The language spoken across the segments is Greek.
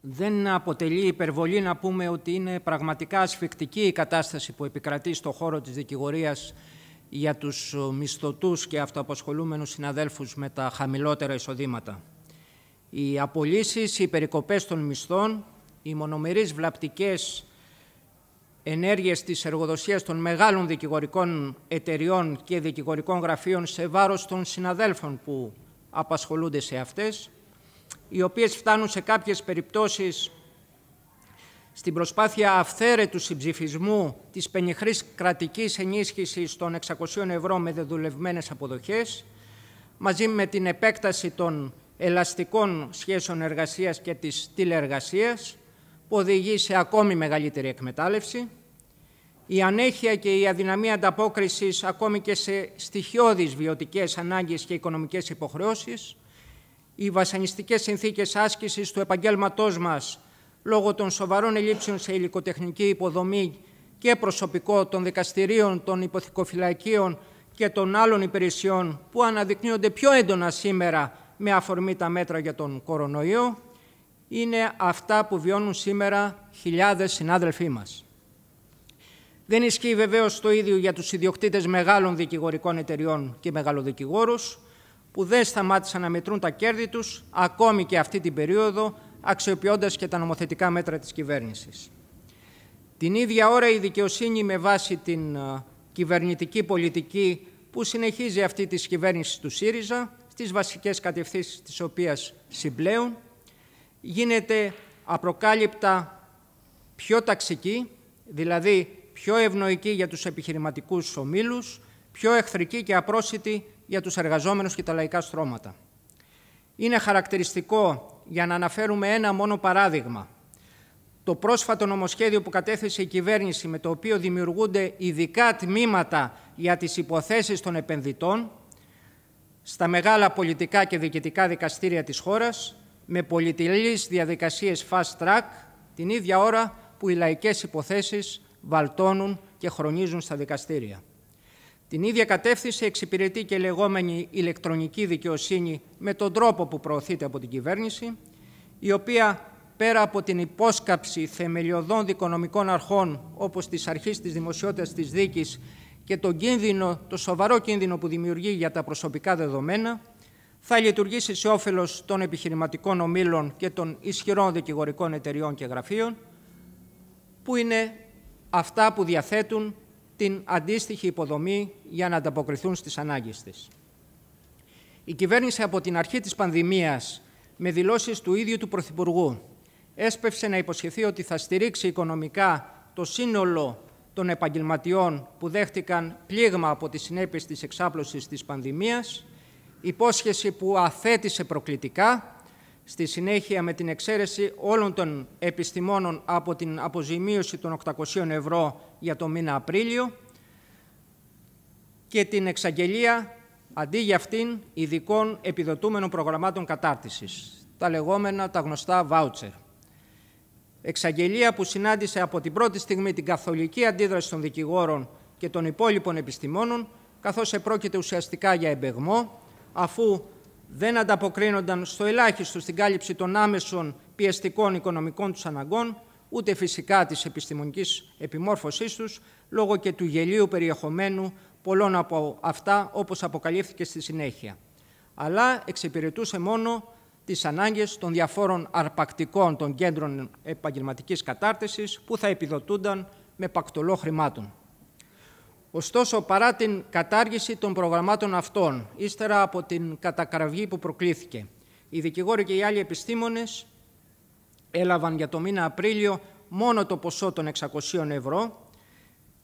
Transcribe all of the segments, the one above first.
Δεν αποτελεί υπερβολή να πούμε ότι είναι πραγματικά ασφικτική η κατάσταση που επικρατεί στον χώρο της δικηγορίας για τους μισθωτούς και αυτοαπασχολούμενους συναδέλφους με τα χαμηλότερα εισοδήματα. Οι απολύσεις, οι περικοπές των μισθών, οι μονομερείς βλαπτικές ενέργειες της εργοδοσίας των μεγάλων δικηγορικών εταιριών και δικηγορικών γραφείων σε βάρος των συναδέλφων που απασχολούνται σε αυτές, οι οποίες φτάνουν σε κάποιες περιπτώσεις στην προσπάθεια αυθαίρετου συμψηφισμού της πενιχρής κρατικής ενίσχυσης των 600 ευρώ με δεδουλευμένες αποδοχές, μαζί με την επέκταση των ελαστικών σχέσεων εργασίας και της τηλεεργασίας, που οδηγεί σε ακόμη μεγαλύτερη εκμετάλλευση, η ανέχεια και η αδυναμία ανταπόκρισης ακόμη και σε στοιχειώδεις βιωτικές ανάγκες και οικονομικές υποχρεώσεις, οι βασανιστικές συνθήκες άσκησης του επαγγέλματός μας λόγω των σοβαρών ελλείψεων σε υλικοτεχνική υποδομή και προσωπικό των δικαστηρίων, των υποθηκοφυλακίων και των άλλων υπηρεσιών που αναδεικνύονται πιο έντονα σήμερα με αφορμή τα μέτρα για τον κορονοϊό, είναι αυτά που βιώνουν σήμερα χιλιάδες συνάδελφοί μας. Δεν ισχύει βεβαίως το ίδιο για τους ιδιοκτήτες μεγάλων δικηγορικών εταιριών και μεγαλοδικηγόρους, που δεν σταμάτησαν να μετρούν τα κέρδη τους ακόμη και αυτή την περίοδο, αξιοποιώντας και τα νομοθετικά μέτρα της κυβέρνησης. Την ίδια ώρα η δικαιοσύνη με βάση την ε, κυβερνητική πολιτική που συνεχίζει αυτή της κυβέρνησης του ΣΥΡΙΖΑ, στις βασικές κατευθύνσεις της οποίας συμπλέουν, γίνεται απροκάλυπτα πιο ταξική, δηλαδή πιο ευνοϊκή για τους επιχειρηματικούς ομίλους, πιο εχθρική και απρόσιτη για τους εργαζόμενους και τα λαϊκά στρώματα. Είναι χαρακτηριστικό, για να αναφέρουμε ένα μόνο παράδειγμα, το πρόσφατο νομοσχέδιο που κατέθεσε η κυβέρνηση με το οποίο δημιουργούνται ειδικά τμήματα για τις υποθέσεις των επενδυτών στα μεγάλα πολιτικά και διοικητικά δικαστήρια της χώρας με πολυτελείς διαδικασίες fast track την ίδια ώρα που οι λαϊκές υποθέσεις βαλτώνουν και χρονίζουν στα δικαστήρια. Την ίδια κατεύθυνση εξυπηρετεί και λεγόμενη ηλεκτρονική δικαιοσύνη με τον τρόπο που προωθείται από την κυβέρνηση, η οποία πέρα από την υπόσκαψη θεμελιωδών δικονομικών αρχών όπως της αρχής της δημοσιότητας της δίκης και κίνδυνο, το σοβαρό κίνδυνο που δημιουργεί για τα προσωπικά δεδομένα, θα λειτουργήσει σε όφελος των επιχειρηματικών ομίλων και των ισχυρών δικηγορικών εταιριών και γραφείων, που είναι αυτά που διαθέτουν την αντίστοιχη υποδομή για να ανταποκριθούν στις ανάγκες της. Η κυβέρνηση από την αρχή της πανδημίας, με δηλώσεις του ίδιου του Πρωθυπουργού, έσπευσε να υποσχεθεί ότι θα στηρίξει οικονομικά το σύνολο των επαγγελματιών που δέχτηκαν πλήγμα από τις συνέπειες της εξάπλωσης της πανδημίας, υπόσχεση που αθέτησε προκλητικά στη συνέχεια με την εξαίρεση όλων των επιστημόνων από την αποζημίωση των 800 ευρώ για το μήνα Απρίλιο και την εξαγγελία αντί για αυτήν ειδικών επιδοτούμενων προγραμμάτων κατάρτισης, τα λεγόμενα τα γνωστά «βάουτσερ». Εξαγγελία που συνάντησε από την πρώτη στιγμή την καθολική αντίδραση των δικηγόρων και των υπόλοιπων επιστημόνων, καθώς επρόκειται ουσιαστικά για εμπεγμό, αφού δεν ανταποκρίνονταν στο ελάχιστο στην κάλυψη των άμεσων πιεστικών οικονομικών τους αναγκών, ούτε φυσικά της επιστημονικής επιμόρφωσής τους, λόγω και του γελίου περιεχομένου πολλών από αυτά, όπως αποκαλύφθηκε στη συνέχεια. Αλλά εξυπηρετούσε μόνο τις ανάγκες των διαφόρων αρπακτικών των κέντρων επαγγελματικής κατάρτισης που θα επιδοτούνταν με πακτολό χρημάτων. Ωστόσο, παρά την κατάργηση των προγραμμάτων αυτών, ύστερα από την κατακραυγή που προκλήθηκε, οι δικηγόροι και οι άλλοι επιστήμονες έλαβαν για το μήνα Απρίλιο μόνο το ποσό των 600 ευρώ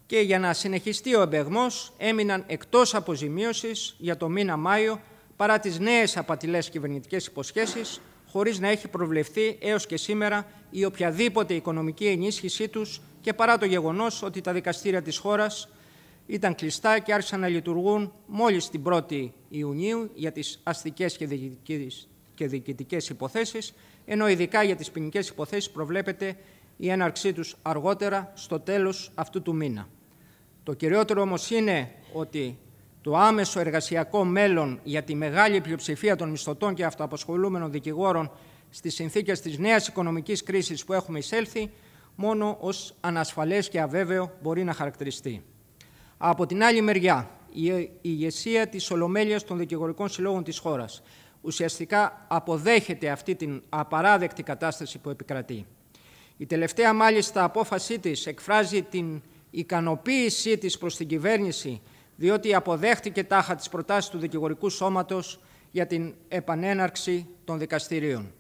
και για να συνεχιστεί ο εμπεγμός έμειναν εκτός αποζημίωσης για το μήνα Μάιο παρά τις νέες απατηλές κυβερνητικές υποσχέσεις χωρίς να έχει προβλεφθεί έως και σήμερα η οποιαδήποτε οικονομική ενίσχυσή τους και παρά το γεγονός ότι τα δικαστήρια της χώρας ήταν κλειστά και άρχισαν να λειτουργούν μόλις την 1η Ιουνίου για τις αστικές και διοικητικές υποθέσεις, ενώ ειδικά για τις ποινικές υποθέσεις προβλέπεται η έναρξή τους αργότερα στο τέλος αυτού του μήνα. Το κυριότερο όμως είναι ότι το άμεσο εργασιακό μέλλον για τη μεγάλη πλειοψηφία των μισθωτών και αυτοαπασχολούμενων δικηγόρων στις συνθήκες της νέας οικονομικής κρίσης που έχουμε εισέλθει, μόνο ως ανασφαλές και αβέβαιο μπορεί να χαρακτηριστεί. Από την άλλη μεριά, η ηγεσία της Ολομέλειας των Δικηγορικών Συλλόγων της χώρας ουσιαστικά αποδέχεται αυτή την απαράδεκτη κατάσταση που επικρατεί. Η τελευταία μάλιστα απόφασή της εκφράζει την ικανοποίησή της προς την κυβέρνηση διότι αποδέχτηκε τάχα τις προτάσεις του δικηγορικού σώματος για την επανέναρξη των δικαστηρίων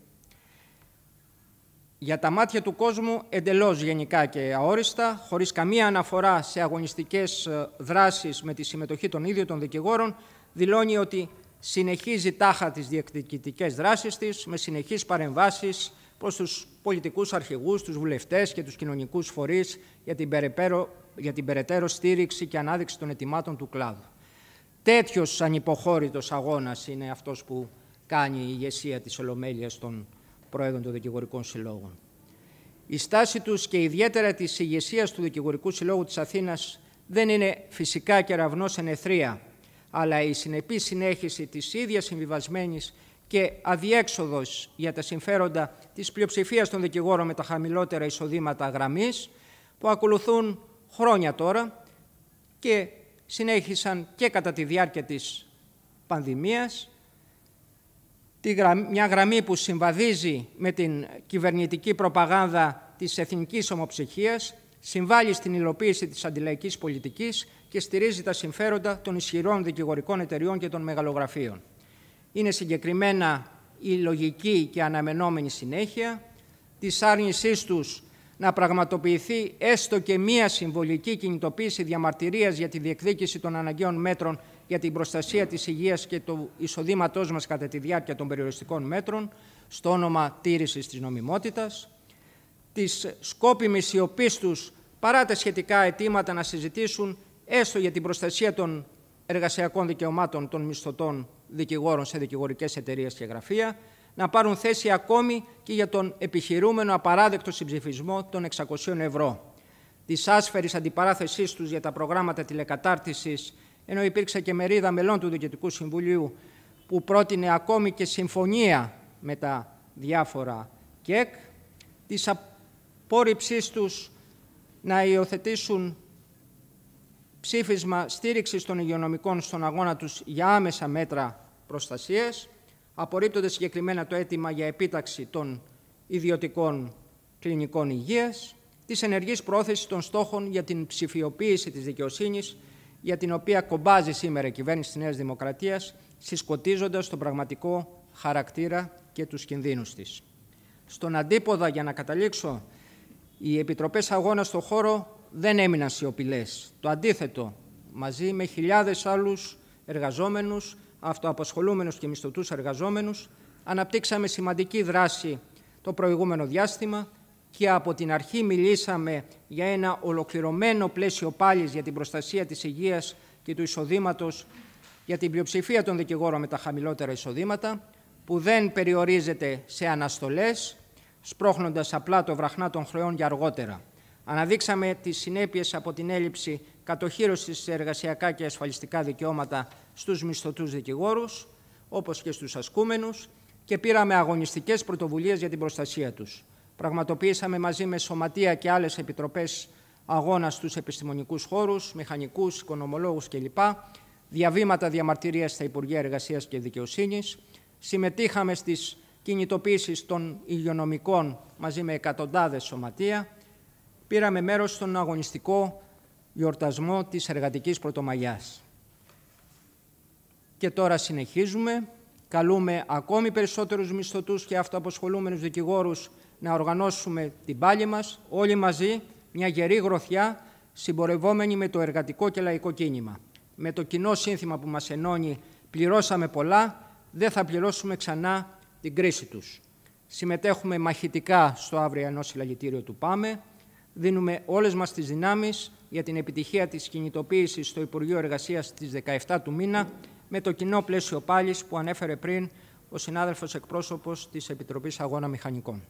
για τα μάτια του κόσμου εντελώς γενικά και αόριστα, χωρίς καμία αναφορά σε αγωνιστικές ε, δράσεις με τη συμμετοχή των ίδιων των δικηγόρων, δηλώνει ότι συνεχίζει τάχα τις διεκδικητικές δράσεις της με συνεχείς παρεμβάσεις προς τους πολιτικούς αρχηγούς, τους βουλευτές και τους κοινωνικούς φορείς για την, περαιτέρω, για την περαιτέρω στήριξη και ανάδειξη των ετοιμάτων του κλάδου. Τέτοιος ανυποχώρητος αγώνας είναι αυτός που κάνει η ηγεσία της Ολομέλειας των πρόεδρων των δικηγορικών συλλόγων. Η στάση τους και ιδιαίτερα της ηγεσίας του Δικηγορικού Συλλόγου της Αθήνας δεν είναι φυσικά εν ενεθρία, αλλά η συνεπή συνέχιση της ίδιας συμβιβασμένης και αδιέξοδος για τα συμφέροντα της πλειοψηφίας των δικηγόρων με τα χαμηλότερα εισοδήματα γραμμής, που ακολουθούν χρόνια τώρα και συνέχισαν και κατά τη διάρκεια της πανδημίας μια γραμμή που συμβαδίζει με την κυβερνητική προπαγάνδα της εθνικής ομοψυχίας, συμβάλλει στην υλοποίηση της αντιλαϊκής πολιτικής και στηρίζει τα συμφέροντα των ισχυρών δικηγορικών εταιριών και των μεγαλογραφείων. Είναι συγκεκριμένα η λογική και αναμενόμενη συνέχεια της άρνησής τους να πραγματοποιηθεί έστω και μία συμβολική κινητοποίηση διαμαρτυρίας για τη διεκδίκηση των αναγκαίων μέτρων για την προστασία της υγείας και του εισοδήματός μας κατά τη διάρκεια των περιοριστικών μέτρων στο όνομα τήρησης της νομιμότητας, της σκόπιμης σιωπής τους παρά τα σχετικά αιτήματα να συζητήσουν έστω για την προστασία των εργασιακών δικαιωμάτων των μισθωτών δικηγόρων σε δικηγορικές εταιρείες και γραφεία, να πάρουν θέση ακόμη και για τον επιχειρούμενο απαράδεκτο συμψηφισμό των 600 ευρώ. Της άσφαιρης αντιπαράθεσής τους για τα προγράμματα τηλεκατάρτισης ενώ υπήρξε και μερίδα μελών του Διοικητικού Συμβουλίου που πρότεινε ακόμη και συμφωνία με τα διάφορα ΚΕΚ, της απόρριψής τους να υιοθετήσουν ψήφισμα στήριξης των υγειονομικών στον αγώνα τους για άμεσα μέτρα προστασίας, απορρίπτονται συγκεκριμένα το αίτημα για επίταξη των ιδιωτικών κλινικών υγείας, της ενεργής πρόθεσης των στόχων για την ψηφιοποίηση της δικαιοσύνης για την οποία κομπάζει σήμερα η κυβέρνηση της Νέας Δημοκρατίας, συσκοτίζοντας τον πραγματικό χαρακτήρα και τους κινδύνους της. Στον αντίποδα, για να καταλήξω, οι επιτροπές αγώνας στον χώρο δεν έμειναν σιωπηλές. Το αντίθετο, μαζί με χιλιάδες άλλους εργαζόμενους, αυτοαπασχολούμενους και μισθωτούς εργαζόμενους, αναπτύξαμε σημαντική δράση το προηγούμενο διάστημα, και από την αρχή μιλήσαμε για ένα ολοκληρωμένο πλαίσιο πάλης για την προστασία της υγείας και του εισοδήματος για την πλειοψηφία των δικηγόρων με τα χαμηλότερα εισοδήματα, που δεν περιορίζεται σε αναστολές, σπρώχνοντας απλά το βραχνά των χρεών για αργότερα. Αναδείξαμε τις συνέπειες από την έλλειψη κατοχύρωσης σε εργασιακά και ασφαλιστικά δικαιώματα στους μισθωτούς δικηγόρους, όπως και στους ασκούμενους, και πήραμε αγωνιστικές πρωτοβουλίες για την προστασία τους. Πραγματοποιήσαμε μαζί με σωματεία και άλλες επιτροπές αγώνα στους επιστημονικούς χώρους, μηχανικούς, οικονομολόγους κλπ. Διαβήματα διαμαρτυρίας στα Υπουργεία Εργασίας και Δικαιοσύνης. Συμμετείχαμε στις κινητοποίησεις των υγειονομικών μαζί με εκατοντάδες σωματεία. Πήραμε μέρος στον αγωνιστικό γιορτασμό της Εργατικής Πρωτομαγιάς. Και τώρα συνεχίζουμε. Καλούμε ακόμη περισσότερους μισθωτούς και αυτοαποσχολούμενους δικηγόρους να οργανώσουμε την πάλη μας όλοι μαζί μια γερή γροθιά συμπορευόμενη με το εργατικό και λαϊκό κίνημα. Με το κοινό σύνθημα που μας ενώνει πληρώσαμε πολλά, δεν θα πληρώσουμε ξανά την κρίση τους. Συμμετέχουμε μαχητικά στο αύριο αυριανό συλλαγητήριο του ΠΑΜΕ, δίνουμε όλες μας τις δυνάμεις για την επιτυχία της κινητοποίησης στο Υπουργείο Εργασίας στις 17 του μήνα με το κοινό πλαίσιο πάλης που ανέφερε πριν ο συνάδελφος εκπρόσωπος της Επιτροπής Αγώνα Μηχανικών.